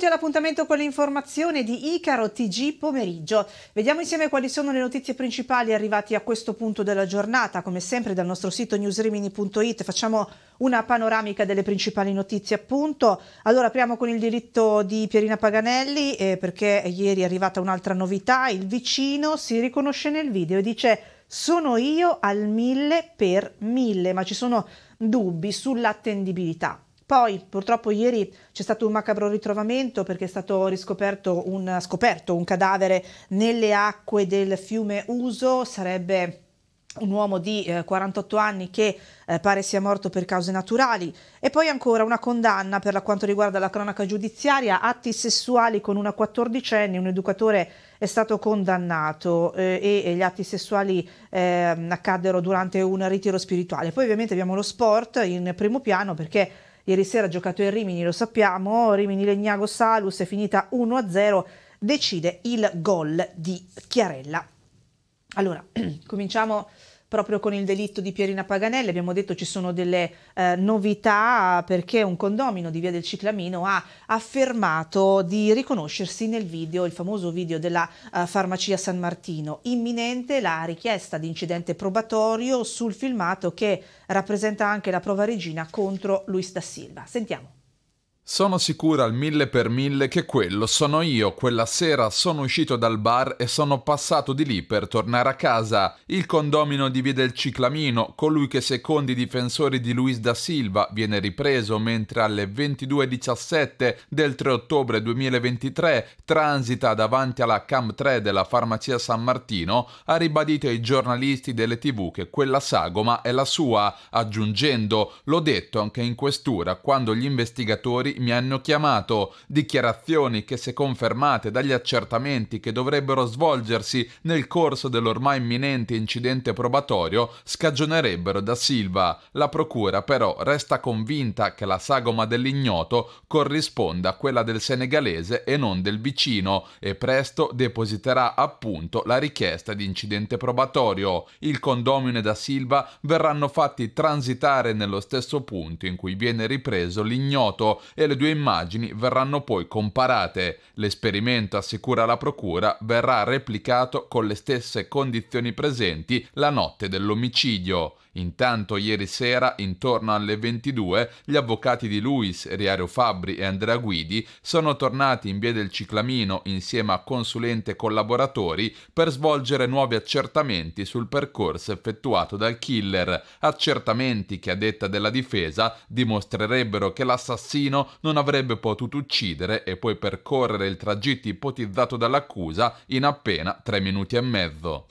benvenuti all'appuntamento con l'informazione di Icaro TG pomeriggio. Vediamo insieme quali sono le notizie principali arrivate a questo punto della giornata. Come sempre dal nostro sito newsrimini.it facciamo una panoramica delle principali notizie appunto. Allora apriamo con il diritto di Pierina Paganelli eh, perché ieri è arrivata un'altra novità. Il vicino si riconosce nel video e dice sono io al mille per mille, ma ci sono dubbi sull'attendibilità. Poi purtroppo ieri c'è stato un macabro ritrovamento perché è stato riscoperto un, scoperto un cadavere nelle acque del fiume Uso, sarebbe un uomo di eh, 48 anni che eh, pare sia morto per cause naturali e poi ancora una condanna per quanto riguarda la cronaca giudiziaria atti sessuali con una 14enne un educatore è stato condannato eh, e, gli atti sessuali ehm, accaddero durante un ritiro spirituale poi ovviamente abbiamo lo sport in primo piano perché Ieri sera ha giocato il Rimini, lo sappiamo, Rimini Legnago Salus è finita 1-0, decide il gol di Chiarella. Allora, cominciamo proprio con il delitto di Pierina Paganelli. Abbiamo detto ci sono delle eh, novità perché un condomino di Via del Ciclamino ha affermato di riconoscersi nel video, il famoso video della eh, farmacia San Martino. Imminente la richiesta di incidente probatorio sul filmato che rappresenta anche la prova regina contro Luis da Silva. Sentiamo. Sono sicura al mille per mille che quello sono io. Quella sera sono uscito dal bar e sono passato di lì per tornare a casa. Il condomino divide il ciclamino, colui che secondo i difensori di Luis da Silva viene ripreso mentre alle 22.17 del 3 ottobre 2023 transita davanti alla Cam 3 della farmacia San Martino, ha ribadito ai giornalisti delle tv che quella sagoma è la sua, aggiungendo l'ho detto anche in questura quando gli investigatori mi hanno chiamato, dichiarazioni che se confermate dagli accertamenti che dovrebbero svolgersi nel corso dell'ormai imminente incidente probatorio scagionerebbero da Silva. La procura però resta convinta che la sagoma dell'ignoto corrisponda a quella del senegalese e non del vicino e presto depositerà appunto la richiesta di incidente probatorio. Il condomino e da Silva verranno fatti transitare nello stesso punto in cui viene ripreso l'ignoto e le due immagini verranno poi comparate. L'esperimento, assicura la procura, verrà replicato con le stesse condizioni presenti la notte dell'omicidio. Intanto ieri sera, intorno alle 22, gli avvocati di Luis, Riario Fabbri e Andrea Guidi sono tornati in via del Ciclamino insieme a consulente e collaboratori per svolgere nuovi accertamenti sul percorso effettuato dal killer, accertamenti che a detta della difesa dimostrerebbero che l'assassino non avrebbe potuto uccidere e poi percorrere il tragitto ipotizzato dall'accusa in appena tre minuti e mezzo.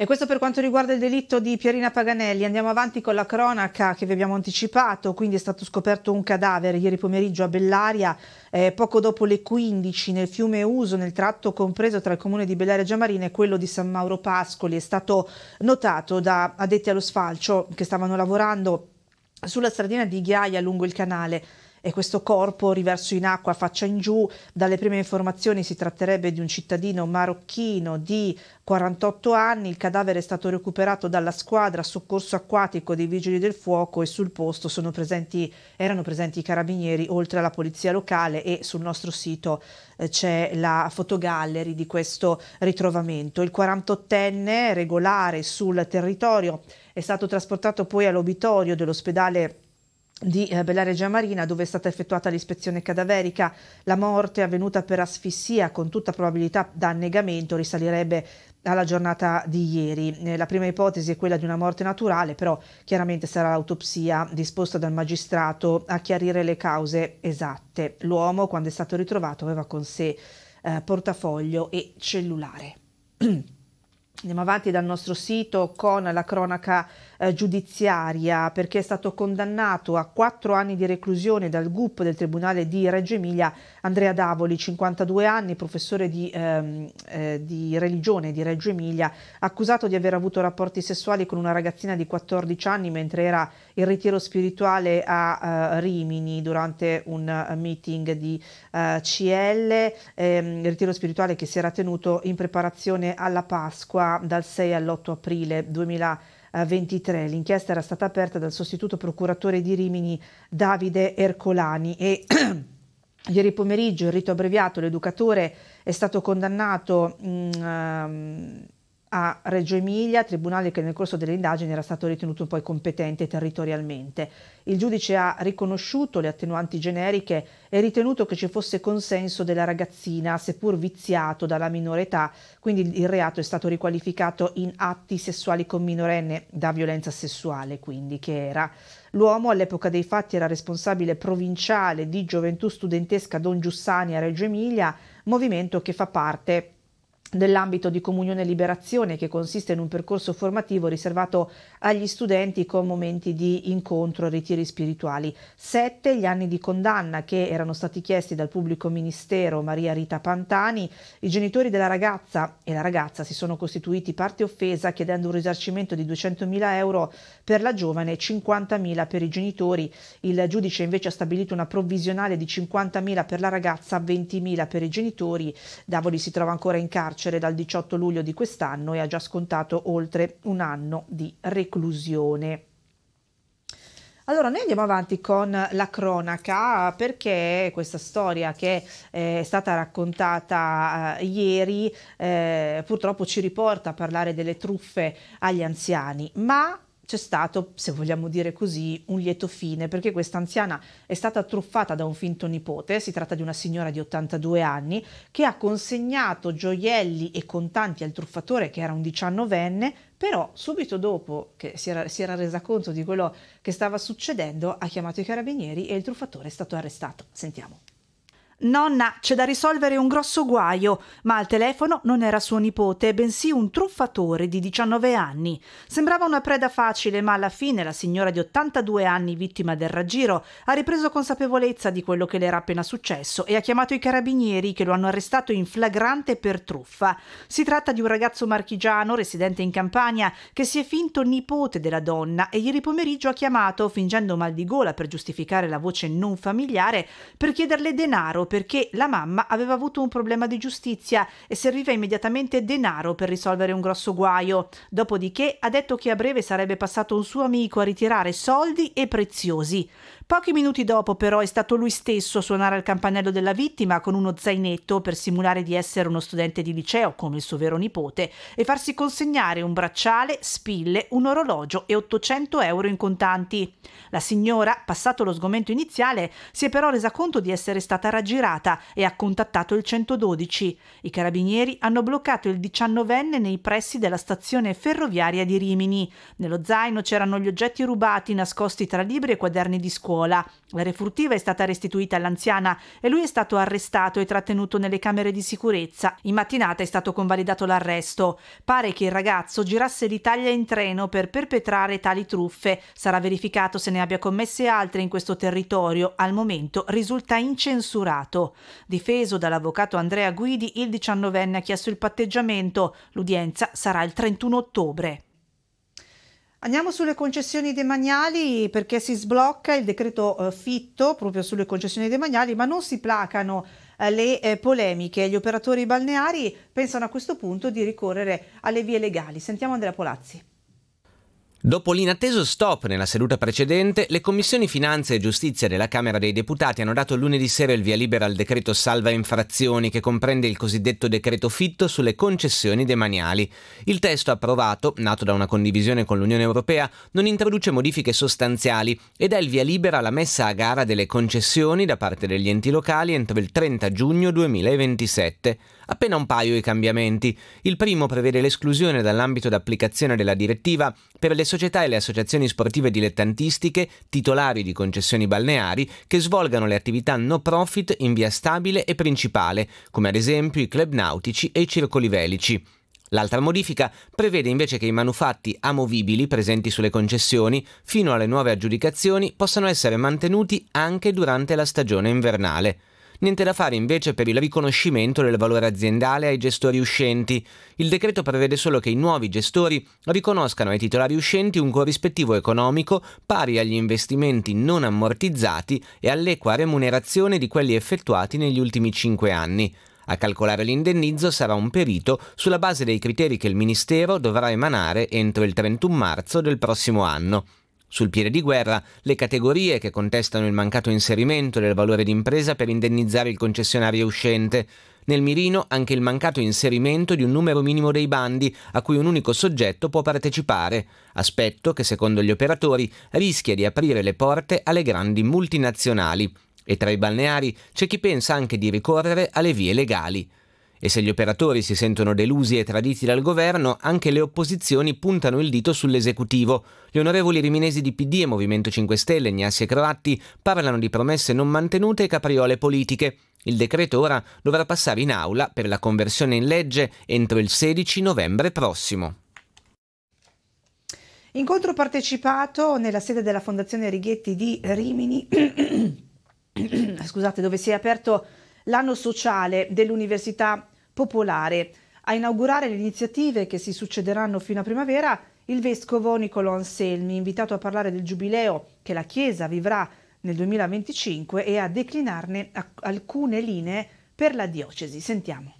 E questo per quanto riguarda il delitto di Pierina Paganelli. Andiamo avanti con la cronaca che vi abbiamo anticipato, quindi è stato scoperto un cadavere ieri pomeriggio a Bellaria, eh, poco dopo le 15 nel fiume Uso, nel tratto compreso tra il comune di Bellaria Giamarina e quello di San Mauro Pascoli. È stato notato da addetti allo sfalcio che stavano lavorando sulla stradina di Ghiaia lungo il canale e questo corpo riverso in acqua faccia in giù. Dalle prime informazioni si tratterebbe di un cittadino marocchino di 48 anni. Il cadavere è stato recuperato dalla squadra soccorso acquatico dei vigili del fuoco e sul posto presenti, erano presenti i carabinieri oltre alla polizia locale e sul nostro sito eh, c'è la fotogallery di questo ritrovamento. Il 48enne regolare sul territorio è stato trasportato poi all'obitorio dell'ospedale di eh, Bella Regia Marina dove è stata effettuata l'ispezione cadaverica. La morte avvenuta per asfissia con tutta probabilità da annegamento risalirebbe alla giornata di ieri. Eh, la prima ipotesi è quella di una morte naturale, però chiaramente sarà l'autopsia disposta dal magistrato a chiarire le cause esatte. L'uomo, quando è stato ritrovato, aveva con sé eh, portafoglio e cellulare. Andiamo avanti dal nostro sito con la cronaca eh, giudiziaria perché è stato condannato a quattro anni di reclusione dal GUP del Tribunale di Reggio Emilia Andrea Davoli, 52 anni, professore di, ehm, eh, di religione di Reggio Emilia, accusato di aver avuto rapporti sessuali con una ragazzina di 14 anni mentre era in ritiro spirituale a eh, Rimini durante un eh, meeting di eh, CL, ehm, il ritiro spirituale che si era tenuto in preparazione alla Pasqua dal 6 all'8 aprile 2023. L'inchiesta era stata aperta dal sostituto procuratore di Rimini Davide Ercolani e Ieri pomeriggio, il rito abbreviato, l'educatore è stato condannato mh, mm, ehm, a Reggio Emilia, tribunale che nel corso delle indagini era stato ritenuto poi competente territorialmente. Il giudice ha riconosciuto le attenuanti generiche e ritenuto che ci fosse consenso della ragazzina, seppur viziato dalla minore età, quindi il reato è stato riqualificato in atti sessuali con minorenne da violenza sessuale, quindi che era. L'uomo all'epoca dei fatti era responsabile provinciale di Gioventù Studentesca Don Giussani a Reggio Emilia, movimento che fa parte dell'ambito di Comunione e Liberazione che consiste in un percorso formativo riservato agli studenti con momenti di incontro e ritiri spirituali. Sette gli anni di condanna che erano stati chiesti dal pubblico ministero Maria Rita Pantani. I genitori della ragazza e la ragazza si sono costituiti parte offesa chiedendo un risarcimento di 200.000 euro per la giovane e 50.000 per i genitori. Il giudice invece ha stabilito una provvisionale di 50.000 per la ragazza, 20.000 per i genitori. Davoli si trova ancora in carcere carcere dal 18 luglio di quest'anno e ha già scontato oltre un anno di reclusione. Allora, noi andiamo avanti con la cronaca perché questa storia che eh, è stata raccontata eh, ieri eh, purtroppo ci riporta a parlare delle truffe agli anziani, ma c'è stato, se vogliamo dire così, un lieto fine, perché questa anziana è stata truffata da un finto nipote, si tratta di una signora di 82 anni, che ha consegnato gioielli e contanti al truffatore, che era un diciannovenne, però subito dopo che si era, si era, resa conto di quello che stava succedendo, ha chiamato i carabinieri e il truffatore è stato arrestato. Sentiamo. Nonna, c'è da risolvere un grosso guaio, ma al telefono non era suo nipote, bensì un truffatore di 19 anni. Sembrava una preda facile, ma alla fine la signora di 82 anni, vittima del raggiro, ha ripreso consapevolezza di quello che le era appena successo e ha chiamato i carabinieri che lo hanno arrestato in flagrante per truffa. Si tratta di un ragazzo marchigiano residente in Campania che si è finto nipote della donna e ieri pomeriggio ha chiamato, fingendo mal di gola per giustificare la voce non familiare, per chiederle denaro perché la mamma aveva avuto un problema di giustizia e serviva immediatamente denaro per risolvere un grosso guaio. Dopodiché ha detto che a breve sarebbe passato un suo amico a ritirare soldi e preziosi. Pochi minuti dopo però è stato lui stesso a suonare al campanello della vittima con uno zainetto per simulare di essere uno studente di liceo come il suo vero nipote e farsi consegnare un bracciale, spille, un orologio e 800 euro in contanti. La signora, passato lo sgomento iniziale, si è però resa conto di essere stata raggirata e ha contattato il 112. I carabinieri hanno bloccato il 19enne nei pressi della stazione ferroviaria di Rimini. Nello zaino c'erano gli oggetti rubati nascosti tra libri e quaderni di scuola scuola. La refurtiva è stata restituita all'anziana e lui è stato arrestato e trattenuto nelle camere di sicurezza. In mattinata è stato convalidato l'arresto. Pare che il ragazzo girasse l'Italia in treno per perpetrare tali truffe. Sarà verificato se ne abbia commesse altre in questo territorio. Al momento risulta incensurato. Difeso dall'avvocato Andrea Guidi, il 19enne ha chiesto il patteggiamento. L'udienza sarà il 31 ottobre. Andiamo sulle concessioni demaniali perché si sblocca il decreto eh, fitto proprio sulle concessioni demaniali, ma non si placano eh, le eh, polemiche. Gli operatori balneari pensano a questo punto di ricorrere alle vie legali. Sentiamo Andrea Polazzi. Dopo l'inatteso stop nella seduta precedente, le commissioni Finanze e Giustizia della Camera dei Deputati hanno dato lunedì sera il via libera al decreto salva infrazioni che comprende il cosiddetto decreto fitto sulle concessioni demaniali. Il testo approvato, nato da una condivisione con l'Unione Europea, non introduce modifiche sostanziali ed è il via libera alla messa a gara delle concessioni da parte degli enti locali entro il 30 giugno 2027 appena un paio i cambiamenti. Il primo prevede l'esclusione dall'ambito d'applicazione della direttiva per le società e le associazioni sportive dilettantistiche titolari di concessioni balneari che svolgano le attività no profit in via stabile e principale, come ad esempio i club nautici e i circoli velici. L'altra modifica prevede invece che i manufatti amovibili presenti sulle concessioni, fino alle nuove aggiudicazioni, possano essere mantenuti anche durante la stagione invernale. Niente da fare invece per il riconoscimento del valore aziendale ai gestori uscenti. Il decreto prevede solo che i nuovi gestori riconoscano ai titolari uscenti un corrispettivo economico pari agli investimenti non ammortizzati e all'equa remunerazione di quelli effettuati negli ultimi cinque anni. A calcolare l'indennizzo sarà un perito sulla base dei criteri che il Ministero dovrà emanare entro il 31 marzo del prossimo anno. Sul piede di guerra, le categorie che contestano il mancato inserimento del valore d'impresa per indennizzare il concessionario uscente. Nel mirino anche il mancato inserimento di un numero minimo dei bandi a cui un unico soggetto può partecipare, aspetto che secondo gli operatori rischia di aprire le porte alle grandi multinazionali. E tra i balneari c'è chi pensa anche di ricorrere alle vie legali. E se gli operatori si sentono delusi e traditi dal governo, anche le opposizioni puntano il dito sull'esecutivo. Gli onorevoli riminesi di PD e Movimento 5 Stelle, Gnassi e Croatti, parlano di promesse non mantenute e capriole politiche. Il decreto ora dovrà passare in aula per la conversione in legge entro il 16 novembre prossimo. Incontro partecipato nella sede della Fondazione Righetti di Rimini, scusate, dove si è aperto l'anno sociale dell'Università popolare. A inaugurare le iniziative che si succederanno fino a primavera il vescovo Niccolò Anselmi, invitato a parlare del giubileo che la Chiesa vivrà nel 2025 e a declinarne alcune linee per la diocesi. Sentiamo.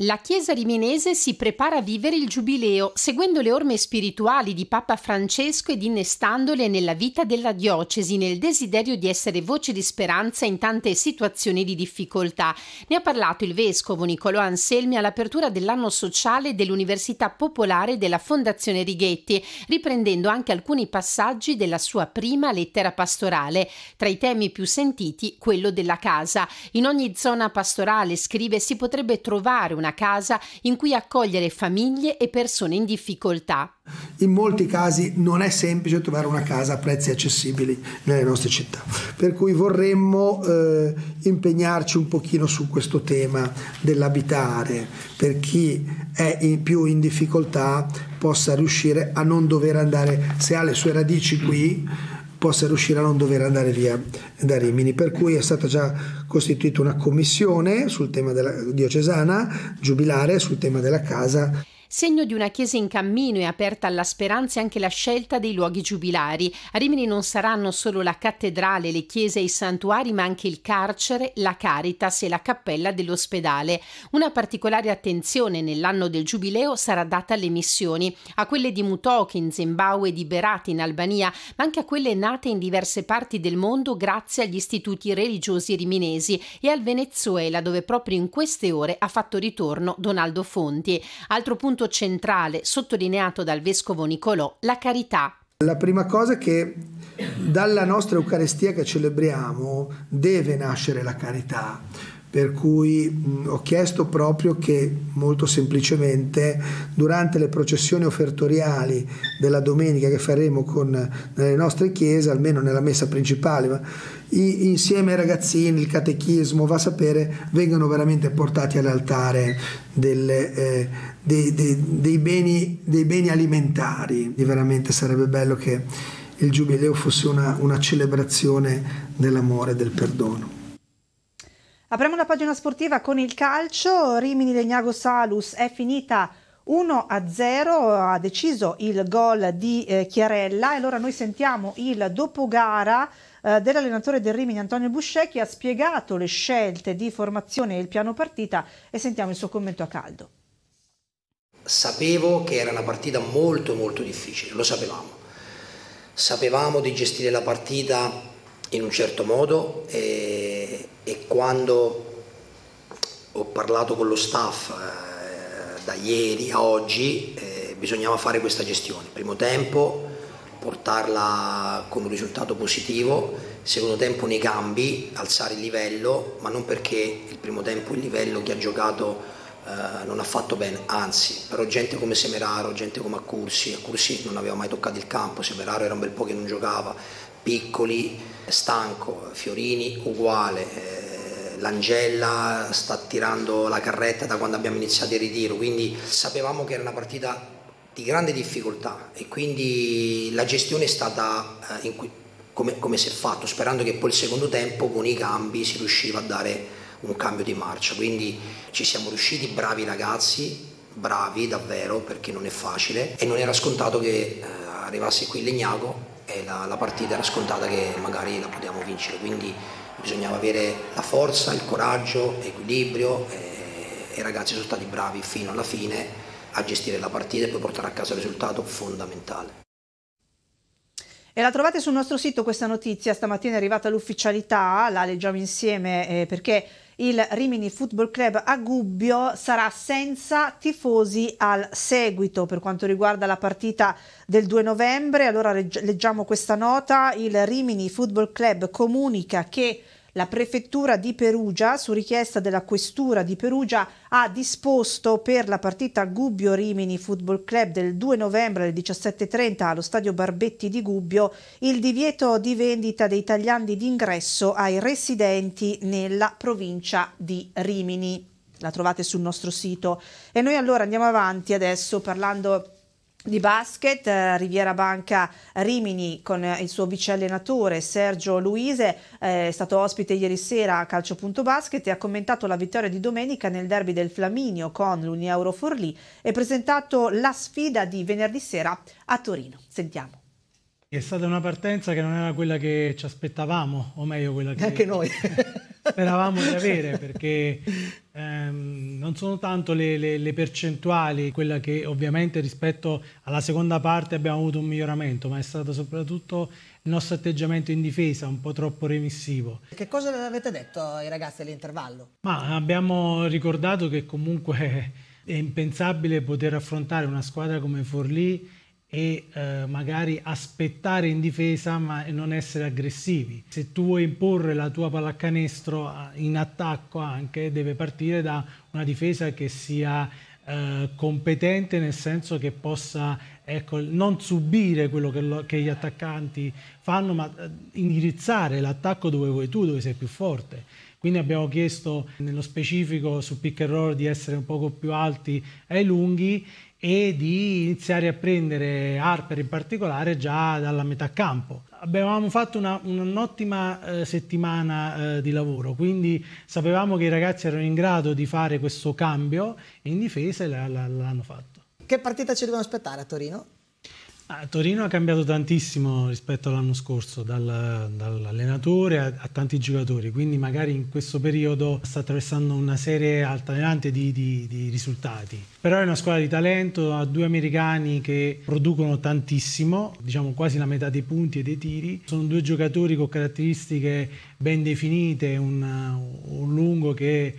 La Chiesa riminese si prepara a vivere il Giubileo, seguendo le orme spirituali di Papa Francesco ed innestandole nella vita della diocesi, nel desiderio di essere voce di speranza in tante situazioni di difficoltà. Ne ha parlato il vescovo Nicolò Anselmi all'apertura dell'anno sociale dell'Università Popolare della Fondazione Righetti, riprendendo anche alcuni passaggi della sua prima lettera pastorale. Tra i temi più sentiti, quello della casa. In ogni zona pastorale, scrive, si potrebbe trovare una una casa in cui accogliere famiglie e persone in difficoltà. In molti casi non è semplice trovare una casa a prezzi accessibili nelle nostre città, per cui vorremmo eh, impegnarci un pochino su questo tema dell'abitare per chi è in più in difficoltà possa riuscire a non dover andare, se ha le sue radici qui, possa riuscire a non dover andare via da Rimini. Per cui è stata già costituita una commissione sul tema della diocesana, giubilare sul tema della casa. Segno di una chiesa in cammino e aperta alla speranza è anche la scelta dei luoghi giubilari. A Rimini non saranno solo la cattedrale, le chiese e i santuari, ma anche il carcere, la Caritas e la cappella dell'ospedale. Una particolare attenzione nell'anno del giubileo sarà data alle missioni, a quelle di Mutoki in Zimbabwe e di Berati in Albania, ma anche a quelle nate in diverse parti del mondo grazie agli istituti religiosi riminesi e al Venezuela, dove proprio in queste ore ha fatto ritorno Donaldo Fonti. Altro punto punto centrale sottolineato dal vescovo Nicolò, la carità. La prima cosa è che dalla nostra Eucaristia che celebriamo deve nascere la carità per cui mh, ho chiesto proprio che molto semplicemente durante le processioni offertoriali della domenica che faremo con, nelle nostre chiese, almeno nella messa principale, ma, i, insieme ai ragazzini, il catechismo, va a sapere, vengano veramente portati all'altare delle, eh, dei, dei, dei, beni, dei beni alimentari. E veramente sarebbe bello che il Giubileo fosse una, una celebrazione dell'amore e del perdono. Apriamo la pagina sportiva con il calcio, Rimini Legnago Salus è finita 1-0, ha deciso il gol di eh, Chiarella e allora noi sentiamo il dopogara eh, dell'allenatore del Rimini Antonio Buscè che ha spiegato le scelte di formazione e il piano partita e sentiamo il suo commento a caldo. Sapevo che era una partita molto molto difficile, lo sapevamo. Sapevamo di gestire la partita in un certo modo e e, quando ho parlato con lo staff eh, da ieri a oggi eh, bisognava fare questa gestione. Primo tempo portarla con un risultato positivo, secondo tempo nei cambi, alzare il livello, ma non perché il primo tempo il livello che ha giocato eh, non ha fatto bene, anzi, però gente come Semeraro, gente come Accursi, Accursi non aveva mai toccato il campo, Semeraro era un bel po' che non giocava, Piccoli, stanco, Fiorini uguale, eh, l'Angella sta tirando la carretta da quando abbiamo iniziato il ritiro, quindi sapevamo che era una partita di grande difficoltà e quindi la gestione è stata eh, in cui, come, come si è fatto, sperando che poi il secondo tempo con i cambi si riusciva a dare un cambio di marcia, quindi ci siamo riusciti, bravi ragazzi, bravi davvero perché non è facile e non era scontato che eh, arrivasse qui Legnago e la, la partita era scontata che magari la potevamo vincere, quindi bisognava avere la forza, il coraggio, l'equilibrio e i ragazzi sono stati bravi fino alla fine a gestire la partita e poi portare a casa il risultato fondamentale. E la trovate sul nostro sito questa notizia, stamattina è arrivata all'ufficialità, la leggiamo insieme eh, perché il Rimini Football Club a Gubbio sarà senza tifosi al seguito per quanto riguarda la partita del 2 novembre. Allora leggiamo questa nota, il Rimini Football Club comunica che la prefettura di Perugia, su richiesta della questura di Perugia, ha disposto per la partita Gubbio Rimini Football Club del 2 novembre alle 17.30 allo stadio Barbetti di Gubbio il divieto di vendita dei tagliandi d'ingresso ai residenti nella provincia di Rimini. La trovate sul nostro sito. E noi allora andiamo avanti adesso parlando di basket, eh, Riviera Banca Rimini con eh, il suo vice allenatore Sergio Luise eh, è stato ospite ieri sera a Calcio.basket e ha commentato la vittoria di domenica nel derby del Flaminio con l'Uniauro Forlì e presentato la sfida di venerdì sera a Torino. Sentiamo. È stata una partenza che non era quella che ci aspettavamo, o meglio quella che Anche noi. speravamo di avere, perché ehm, non sono tanto le, le, le, percentuali, quella che ovviamente rispetto alla seconda parte abbiamo avuto un miglioramento, ma è stato soprattutto il nostro atteggiamento in difesa, un po' troppo remissivo. Che cosa avete detto ai ragazzi all'intervallo? Ma abbiamo ricordato che comunque è impensabile poter affrontare una squadra come Forlì e eh, magari aspettare in difesa ma non essere aggressivi. Se tu vuoi imporre la tua pallacanestro eh, in attacco anche deve partire da una difesa che sia eh, competente nel senso che possa ecco, non subire quello che, lo, che, gli attaccanti fanno ma eh, indirizzare l'attacco dove vuoi tu, dove sei più forte. Quindi abbiamo chiesto nello specifico su pick and roll di essere un poco più alti ai lunghi e di iniziare a prendere Harper in particolare già dalla metà campo. Abbiamo fatto una, un'ottima eh, settimana eh, di lavoro, quindi sapevamo che i ragazzi erano in grado di fare questo cambio in difesa e l'hanno fatto. Che partita ci dobbiamo aspettare a Torino? Ah, Torino ha cambiato tantissimo rispetto all'anno scorso, dal, dall'allenatore a, a, tanti giocatori, quindi magari in questo periodo sta attraversando una serie altalenante di, di, di risultati. Però è una squadra di talento, ha due americani che producono tantissimo, diciamo quasi la metà dei punti e dei tiri. Sono due giocatori con caratteristiche ben definite, un, un lungo che è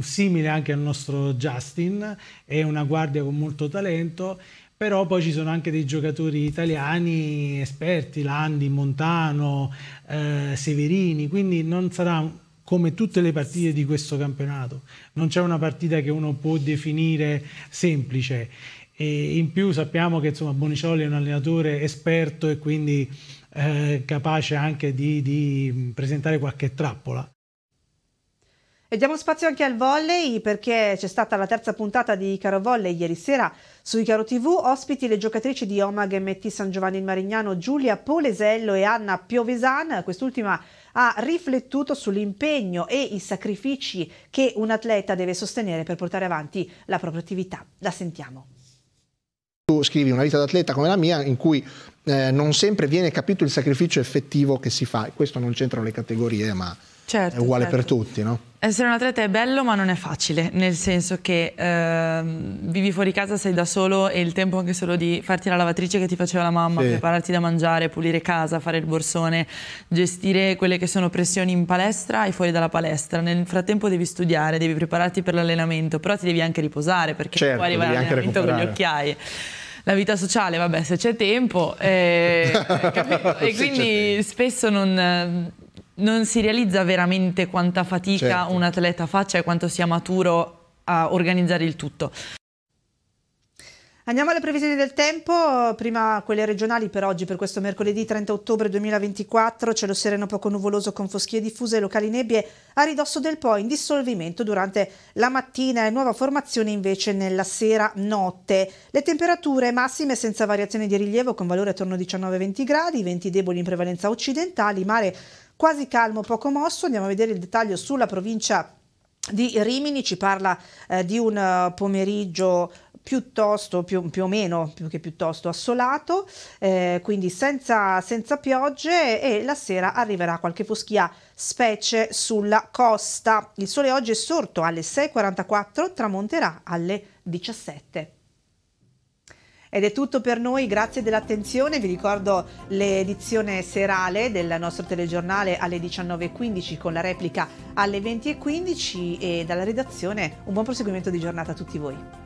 simile anche al nostro Justin, è una guardia con molto talento però poi ci sono anche dei giocatori italiani esperti, Landi, Montano, eh, Severini, quindi non sarà come tutte le partite di questo campionato, non c'è una partita che uno può definire semplice e in più sappiamo che insomma, Bonicioli è un allenatore esperto e quindi eh, capace anche di, di mm, presentare qualche trappola. E diamo spazio anche al volley perché c'è stata la terza puntata di Icaro Volley ieri sera su Icaro TV, ospiti le giocatrici di Omag MT San Giovanni in Marignano Giulia Polesello e Anna Piovesan, quest'ultima ha riflettuto sull'impegno e i sacrifici che un atleta deve sostenere per portare avanti la propria attività. La sentiamo. Tu scrivi una vita d'atleta come la mia in cui eh, non sempre viene capito il sacrificio effettivo che si fa. Questo non c'entrano le categorie, ma certo, è uguale certo. per tutti, no? Essere un atleta è bello, ma non è facile, nel senso che eh, vivi fuori casa, sei da solo e il tempo anche solo di farti la lavatrice che ti faceva la mamma, sì. prepararti da mangiare, pulire casa, fare il borsone, gestire quelle che sono pressioni in palestra e fuori dalla palestra. Nel frattempo devi studiare, devi prepararti per l'allenamento, però ti devi anche riposare perché certo, poi arriva l'allenamento con gli occhiaie la vita sociale, vabbè, se c'è tempo, eh, e quindi tempo. spesso non, non, si realizza veramente quanta fatica certo. un atleta faccia e quanto sia maturo a organizzare il tutto. Andiamo alle previsioni del tempo, prima quelle regionali per oggi, per questo mercoledì 30 ottobre 2024, cielo sereno poco nuvoloso con foschie diffuse e locali nebbie a ridosso del Po in dissolvimento durante la mattina e nuova formazione invece nella sera notte. Le temperature massime senza variazioni di rilievo con valore attorno a 19-20 gradi, venti deboli in prevalenza occidentali, mare quasi calmo, poco mosso. Andiamo a vedere il dettaglio sulla provincia di Rimini, ci parla eh, di un eh, pomeriggio piuttosto più, più, o meno più che piuttosto assolato eh, quindi senza, senza, piogge e la sera arriverà qualche foschia specie sulla costa il sole oggi è sorto alle 6.44 tramonterà alle 17 ed è tutto per noi, grazie dell'attenzione, vi ricordo l'edizione serale del nostro telegiornale alle 19.15 con la replica alle 20.15 e dalla redazione un buon proseguimento di giornata a tutti voi.